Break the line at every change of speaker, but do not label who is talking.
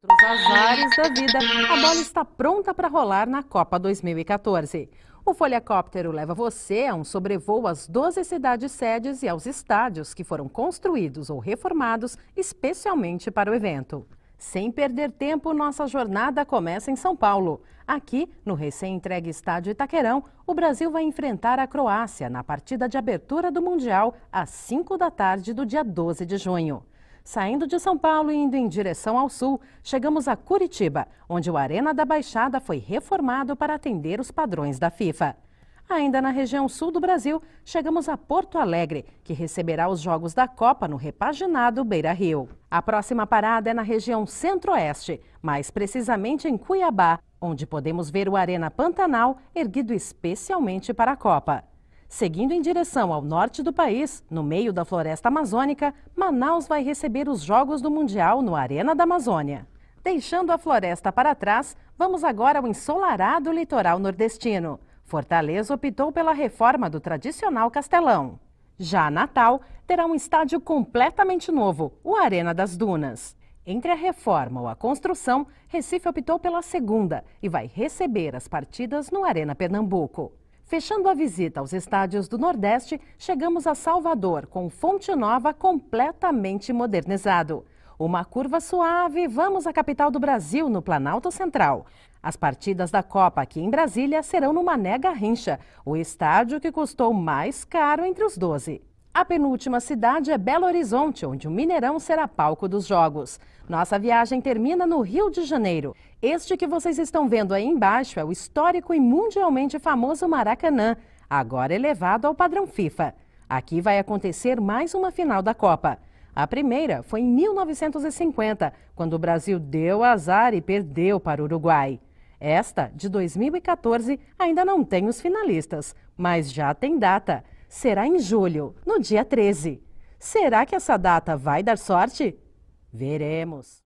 Os azares da vida, a bola está pronta para rolar na Copa 2014. O folhacóptero leva você a um sobrevoo às 12 cidades sedes e aos estádios que foram construídos ou reformados especialmente para o evento. Sem perder tempo, nossa jornada começa em São Paulo. Aqui, no recém-entregue estádio Itaquerão, o Brasil vai enfrentar a Croácia na partida de abertura do Mundial às 5 da tarde do dia 12 de junho. Saindo de São Paulo e indo em direção ao sul, chegamos a Curitiba, onde o Arena da Baixada foi reformado para atender os padrões da FIFA. Ainda na região sul do Brasil, chegamos a Porto Alegre, que receberá os Jogos da Copa no repaginado Beira Rio. A próxima parada é na região centro-oeste, mais precisamente em Cuiabá, onde podemos ver o Arena Pantanal erguido especialmente para a Copa. Seguindo em direção ao norte do país, no meio da floresta amazônica, Manaus vai receber os Jogos do Mundial no Arena da Amazônia. Deixando a floresta para trás, vamos agora ao ensolarado litoral nordestino. Fortaleza optou pela reforma do tradicional castelão. Já Natal terá um estádio completamente novo, o Arena das Dunas. Entre a reforma ou a construção, Recife optou pela segunda e vai receber as partidas no Arena Pernambuco. Fechando a visita aos estádios do Nordeste, chegamos a Salvador, com Fonte Nova completamente modernizado. Uma curva suave, vamos à capital do Brasil, no Planalto Central. As partidas da Copa aqui em Brasília serão no Mané Garrincha, o estádio que custou mais caro entre os 12. A penúltima cidade é Belo Horizonte, onde o Mineirão será palco dos Jogos. Nossa viagem termina no Rio de Janeiro. Este que vocês estão vendo aí embaixo é o histórico e mundialmente famoso Maracanã, agora elevado ao padrão FIFA. Aqui vai acontecer mais uma final da Copa. A primeira foi em 1950, quando o Brasil deu azar e perdeu para o Uruguai. Esta, de 2014, ainda não tem os finalistas, mas já tem data será em julho, no dia 13. Será que essa data vai dar sorte? Veremos.